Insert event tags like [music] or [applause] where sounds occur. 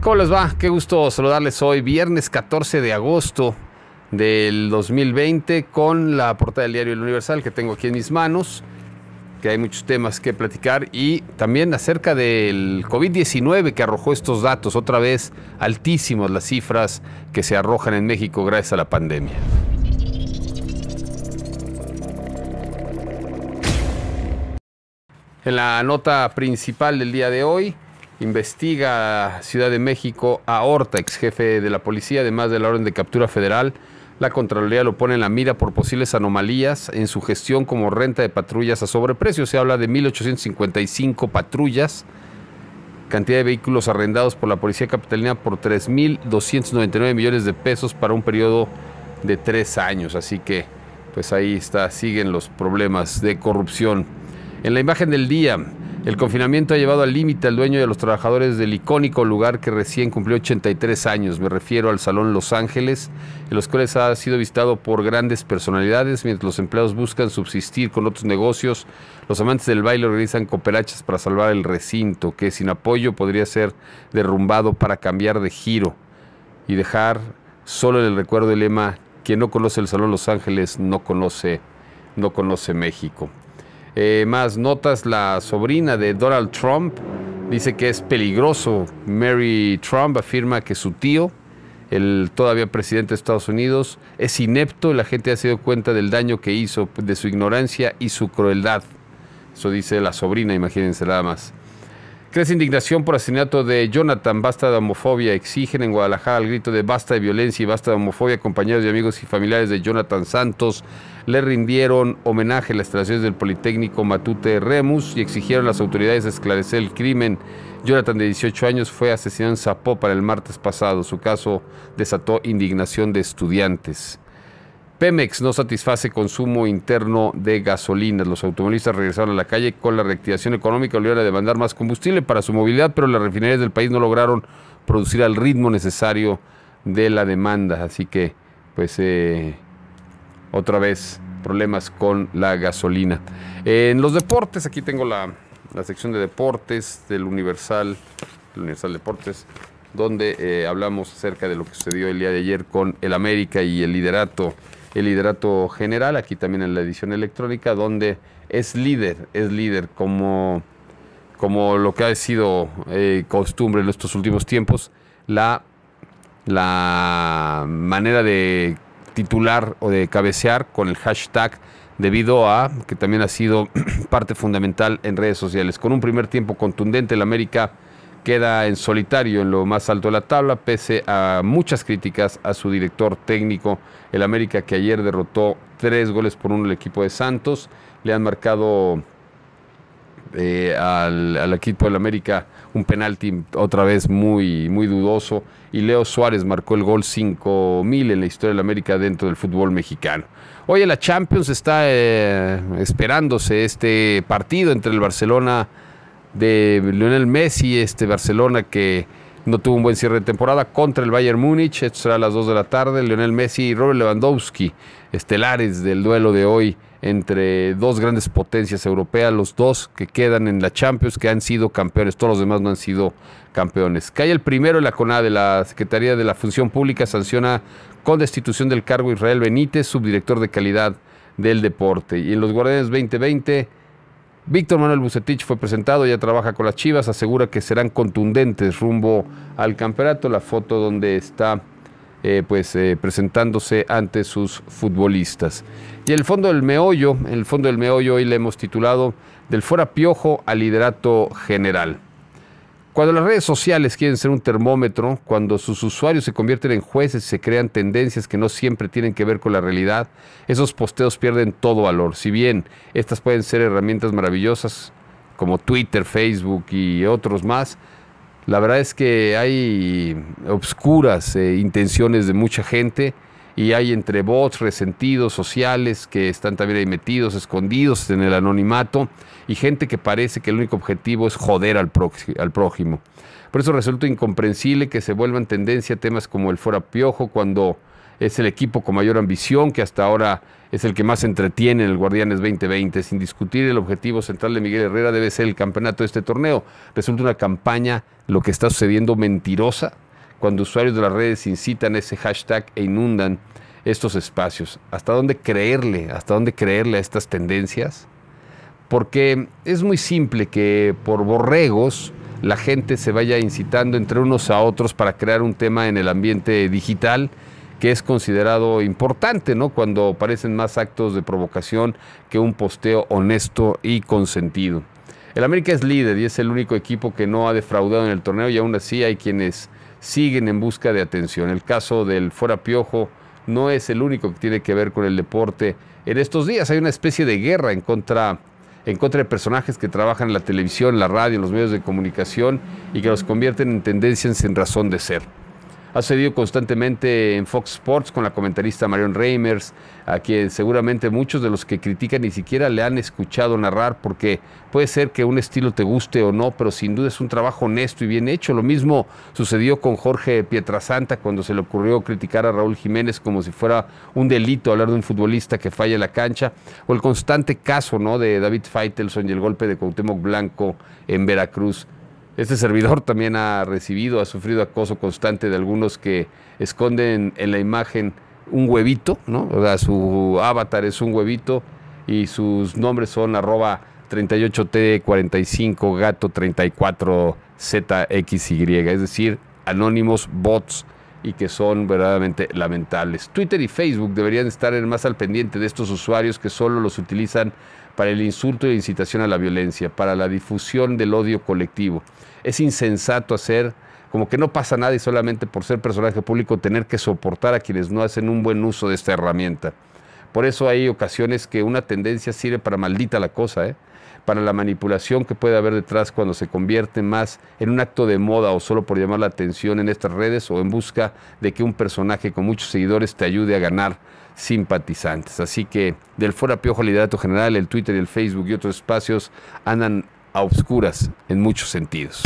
¿Cómo les va? Qué gusto saludarles hoy, viernes 14 de agosto del 2020, con la portada del diario El Universal que tengo aquí en mis manos, que hay muchos temas que platicar y también acerca del COVID-19 que arrojó estos datos, otra vez altísimos las cifras que se arrojan en México gracias a la pandemia. En la nota principal del día de hoy, investiga Ciudad de México a Horta, ex jefe de la policía, además de la orden de captura federal. La Contraloría lo pone en la mira por posibles anomalías en su gestión como renta de patrullas a sobreprecio. Se habla de 1.855 patrullas, cantidad de vehículos arrendados por la Policía Capitalina por 3.299 millones de pesos para un periodo de tres años. Así que, pues ahí está, siguen los problemas de corrupción. En la imagen del día, el confinamiento ha llevado al límite al dueño y a los trabajadores del icónico lugar que recién cumplió 83 años. Me refiero al Salón Los Ángeles, en los cuales ha sido visitado por grandes personalidades, mientras los empleados buscan subsistir con otros negocios. Los amantes del baile organizan cooperachas para salvar el recinto, que sin apoyo podría ser derrumbado para cambiar de giro y dejar solo en el recuerdo el lema: quien no conoce el Salón Los Ángeles no conoce, no conoce México. Eh, más notas, la sobrina de Donald Trump dice que es peligroso. Mary Trump afirma que su tío, el todavía presidente de Estados Unidos, es inepto. y La gente ha sido cuenta del daño que hizo, de su ignorancia y su crueldad. Eso dice la sobrina, imagínense nada más. Crece indignación por asesinato de Jonathan, basta de homofobia. Exigen en Guadalajara el grito de basta de violencia y basta de homofobia. Compañeros y amigos y familiares de Jonathan Santos le rindieron homenaje a las instalaciones del Politécnico Matute Remus y exigieron a las autoridades esclarecer el crimen. Jonathan, de 18 años, fue asesinado en Zapopan el martes pasado. Su caso desató indignación de estudiantes. Pemex no satisface consumo interno de gasolina, Los automovilistas regresaron a la calle con la reactivación económica obligada a demandar más combustible para su movilidad, pero las refinerías del país no lograron producir al ritmo necesario de la demanda. Así que, pues, eh, otra vez problemas con la gasolina. En los deportes, aquí tengo la, sección de deportes del Universal, Universal Deportes donde eh, hablamos acerca de lo que sucedió el día de ayer con el América y el liderato el liderato general, aquí también en la edición electrónica, donde es líder, es líder como, como lo que ha sido eh, costumbre en estos últimos tiempos, la, la manera de titular o de cabecear con el hashtag debido a que también ha sido [clears throat] parte fundamental en redes sociales. Con un primer tiempo contundente, el América queda en solitario en lo más alto de la tabla, pese a muchas críticas a su director técnico, el América que ayer derrotó tres goles por uno el equipo de Santos, le han marcado eh, al, al, equipo del América un penalti otra vez muy, muy dudoso y Leo Suárez marcó el gol 5000 en la historia del América dentro del fútbol mexicano. Hoy en la Champions está eh, esperándose este partido entre el Barcelona de Lionel Messi, este Barcelona que no tuvo un buen cierre de temporada contra el Bayern Múnich. Esto será a las 2 de la tarde. Lionel Messi y Robert Lewandowski, estelares del duelo de hoy entre dos grandes potencias europeas, los dos que quedan en la Champions, que han sido campeones, todos los demás no han sido campeones. Cae el primero en la CONADE, de la Secretaría de la Función Pública, sanciona con destitución del cargo Israel Benítez, subdirector de calidad del deporte. Y en los Guardianes 2020 Víctor Manuel Bucetich fue presentado, ya trabaja con las Chivas, asegura que serán contundentes rumbo al campeonato. La foto donde está eh, pues eh, presentándose ante sus futbolistas. Y el fondo del meollo, el fondo del meollo hoy le hemos titulado del fuera piojo al liderato general. Cuando las redes sociales quieren ser un termómetro, cuando sus usuarios se convierten en jueces se crean tendencias que no siempre tienen que ver con la realidad, esos posteos pierden todo valor. Si bien estas pueden ser herramientas maravillosas como Twitter, Facebook y otros más, la verdad es que hay obscuras eh, intenciones de mucha gente y hay entre bots, resentidos, sociales, que están también ahí metidos, escondidos en el anonimato, y gente que parece que el único objetivo es joder al, al prójimo. Por eso resulta incomprensible que se vuelvan tendencia temas como el fuera piojo, cuando es el equipo con mayor ambición, que hasta ahora es el que más entretiene en el Guardianes 2020. Sin discutir, el objetivo central de Miguel Herrera debe ser el campeonato de este torneo. Resulta una campaña, lo que está sucediendo, mentirosa, cuando usuarios de las redes incitan ese hashtag e inundan estos espacios. ¿Hasta dónde creerle? ¿Hasta dónde creerle a estas tendencias? Porque es muy simple que por borregos la gente se vaya incitando entre unos a otros para crear un tema en el ambiente digital que es considerado importante, ¿no? Cuando parecen más actos de provocación que un posteo honesto y consentido. El América es líder y es el único equipo que no ha defraudado en el torneo y aún así hay quienes siguen en busca de atención. El caso del fuera piojo no es el único que tiene que ver con el deporte. En estos días hay una especie de guerra en contra, en contra de personajes que trabajan en la televisión, la radio, los medios de comunicación y que los convierten en tendencias sin razón de ser. Ha sucedido constantemente en Fox Sports con la comentarista Marion Reimers, a quien seguramente muchos de los que critican ni siquiera le han escuchado narrar, porque puede ser que un estilo te guste o no, pero sin duda es un trabajo honesto y bien hecho. Lo mismo sucedió con Jorge Pietrasanta cuando se le ocurrió criticar a Raúl Jiménez como si fuera un delito hablar de un futbolista que falla la cancha, o el constante caso ¿no? de David Feitelson y el golpe de Cuauhtémoc Blanco en Veracruz. Este servidor [laughs] también ha recibido, ha sufrido acoso constante de algunos que esconden en la imagen un huevito, ¿no? O sea, su avatar es un huevito y sus nombres son arroba 38T45 gato 34ZXY, es decir, anónimos bots y que son verdaderamente lamentables. Twitter y Facebook deberían estar más al pendiente de estos usuarios que solo los utilizan para el insulto y la incitación a la violencia, para la difusión del odio colectivo. Es insensato hacer como que no pasa nada y solamente por ser personaje público tener que soportar a quienes no hacen un buen uso de esta herramienta. Por eso hay ocasiones que una tendencia sirve para maldita la cosa, ¿eh? para la manipulación que puede haber detrás cuando se convierte más en un acto de moda o solo por llamar la atención en estas redes o en busca de que un personaje con muchos seguidores te ayude a ganar simpatizantes. Así que del fuera piojo al liderato general, el Twitter y el Facebook y otros espacios andan a obscuras en muchos sentidos.